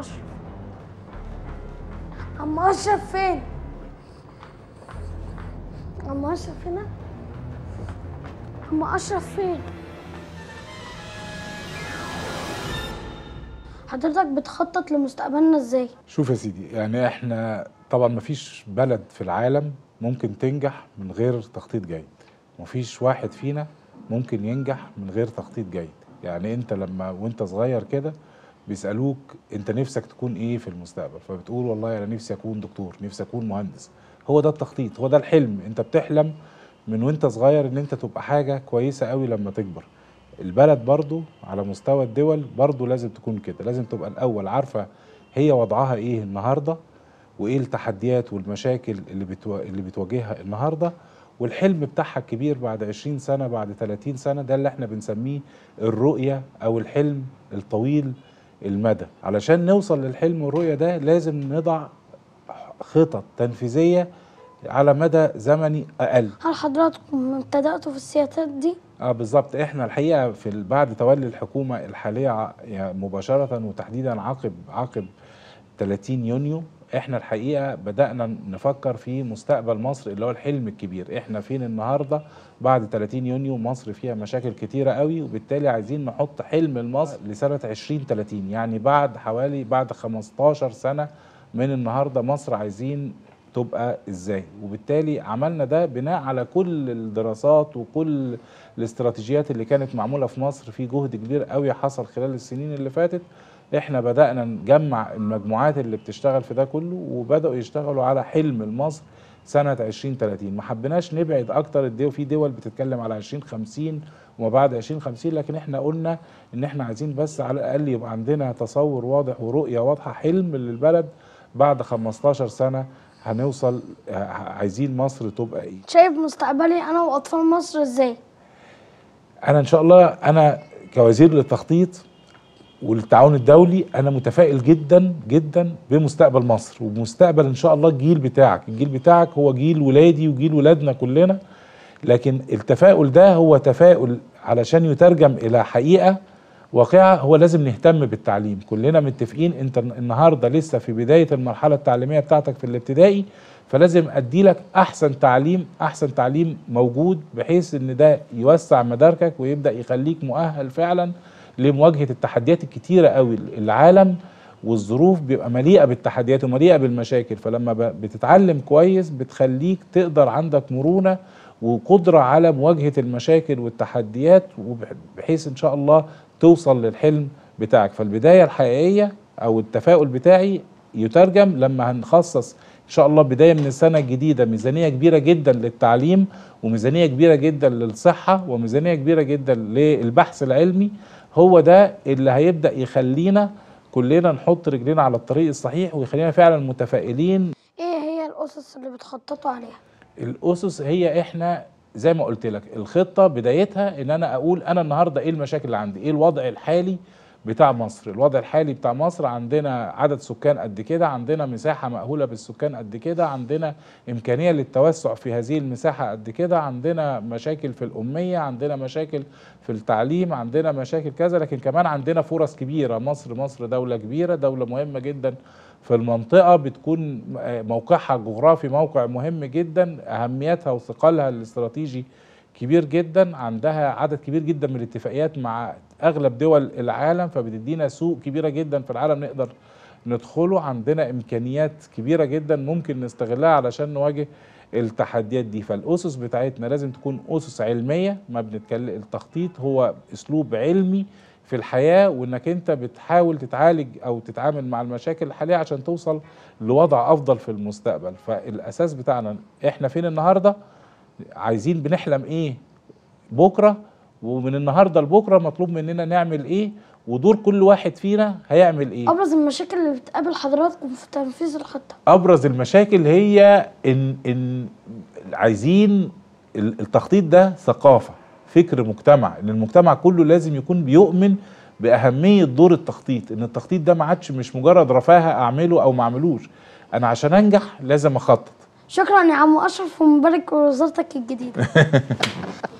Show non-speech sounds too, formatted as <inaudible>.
اشرف عم اشرف فين عم اشرف هنا عم اشرف فين حضرتك بتخطط لمستقبلنا ازاي شوف يا سيدي يعني احنا طبعا مفيش بلد في العالم ممكن تنجح من غير تخطيط جيد مفيش واحد فينا ممكن ينجح من غير تخطيط جيد يعني انت لما وانت صغير كده بيسالوك انت نفسك تكون ايه في المستقبل فبتقول والله انا نفسي اكون دكتور نفسي اكون مهندس هو ده التخطيط هو ده الحلم انت بتحلم من وانت صغير ان انت تبقى حاجه كويسه قوي لما تكبر البلد برضو على مستوى الدول برضو لازم تكون كده لازم تبقى الاول عارفه هي وضعها ايه النهارده وايه التحديات والمشاكل اللي بتو... اللي بتواجهها النهارده والحلم بتاعها الكبير بعد 20 سنه بعد 30 سنه ده اللي احنا بنسميه الرؤيه او الحلم الطويل المدى علشان نوصل للحلم والرؤية ده لازم نضع خطط تنفيذية على مدى زمني أقل هل حضراتكم ابتدأتوا في السياسات دي؟ اه بالظبط احنا الحقيقة في بعد تولي الحكومة الحالية يعني مباشرة وتحديدا عقب عقب 30 يونيو احنا الحقيقه بدانا نفكر في مستقبل مصر اللي هو الحلم الكبير احنا فين النهارده بعد 30 يونيو مصر فيها مشاكل كتيره قوي وبالتالي عايزين نحط حلم لمصر لسنه 2030 يعني بعد حوالي بعد 15 سنه من النهارده مصر عايزين تبقى ازاي وبالتالي عملنا ده بناء على كل الدراسات وكل الاستراتيجيات اللي كانت معموله في مصر في جهد كبير قوي حصل خلال السنين اللي فاتت احنا بدأنا نجمع المجموعات اللي بتشتغل في ده كله وبدأوا يشتغلوا على حلم لمصر سنة 2030 ما حبيناش نبعد أكتر الدول في دول بتتكلم على 2050 وما بعد 2050 لكن احنا قلنا ان احنا عايزين بس على الأقل يبقى عندنا تصور واضح ورؤية واضحة حلم للبلد بعد 15 سنة هنوصل عايزين مصر تبقى ايه شايف مستقبلي انا واطفال مصر ازاي انا ان شاء الله انا كوزير للتخطيط والتعاون الدولي انا متفائل جدا جدا بمستقبل مصر وبمستقبل ان شاء الله الجيل بتاعك الجيل بتاعك هو جيل ولادي وجيل ولادنا كلنا لكن التفاؤل ده هو تفاؤل علشان يترجم الى حقيقه واقعه هو لازم نهتم بالتعليم كلنا متفقين انت النهارده لسه في بدايه المرحله التعليميه بتاعتك في الابتدائي فلازم ادي لك احسن تعليم احسن تعليم موجود بحيث ان ده يوسع مداركك ويبدا يخليك مؤهل فعلا لمواجهه التحديات الكتيره قوي العالم والظروف بيبقى مليئه بالتحديات ومليئه بالمشاكل فلما بتتعلم كويس بتخليك تقدر عندك مرونه وقدره على مواجهه المشاكل والتحديات بحيث ان شاء الله توصل للحلم بتاعك فالبدايه الحقيقيه او التفاؤل بتاعي يترجم لما هنخصص ان شاء الله بدايه من السنه الجديده ميزانيه كبيره جدا للتعليم وميزانيه كبيره جدا للصحه وميزانيه كبيره جدا للبحث العلمي هو ده اللي هيبدا يخلينا كلنا نحط رجلينا على الطريق الصحيح ويخلينا فعلا متفائلين ايه هي الاسس اللي بتخططوا عليها الاسس هي احنا زي ما قلت لك الخطه بدايتها ان انا اقول انا النهارده ايه المشاكل اللي عندي ايه الوضع الحالي بتاع مصر الوضع الحالي بتاع مصر عندنا عدد سكان قد كده عندنا مساحة مأهولة بالسكان قد كده عندنا إمكانية للتوسع في هذه المساحة قد كده عندنا مشاكل في الأمية عندنا مشاكل في التعليم عندنا مشاكل كذا لكن كمان عندنا فرص كبيرة مصر مصر دولة كبيرة دولة مهمة جدا في المنطقة بتكون موقعها الجغرافي موقع مهم جدا أهميتها وثقلها الاستراتيجي كبير جدا عندها عدد كبير جدا من الاتفاقيات مع اغلب دول العالم فبتدينا سوق كبيره جدا في العالم نقدر ندخله عندنا امكانيات كبيره جدا ممكن نستغلها علشان نواجه التحديات دي فالاسس بتاعتنا لازم تكون اسس علميه ما بنتكلم التخطيط هو اسلوب علمي في الحياه وانك انت بتحاول تتعالج او تتعامل مع المشاكل الحاليه عشان توصل لوضع افضل في المستقبل فالاساس بتاعنا احنا فين النهارده عايزين بنحلم ايه بكره ومن النهارده لبكره مطلوب مننا نعمل ايه ودور كل واحد فينا هيعمل ايه ابرز المشاكل اللي بتقابل حضراتكم في تنفيذ الخطه ابرز المشاكل هي ان ان عايزين التخطيط ده ثقافه فكر مجتمع ان المجتمع كله لازم يكون بيؤمن باهميه دور التخطيط ان التخطيط ده ما عادش مش مجرد رفاهه اعمله او ما اعملوش انا عشان انجح لازم اخطط شكرا يا عم اشرف ومبارك وزارتك الجديده <laughs>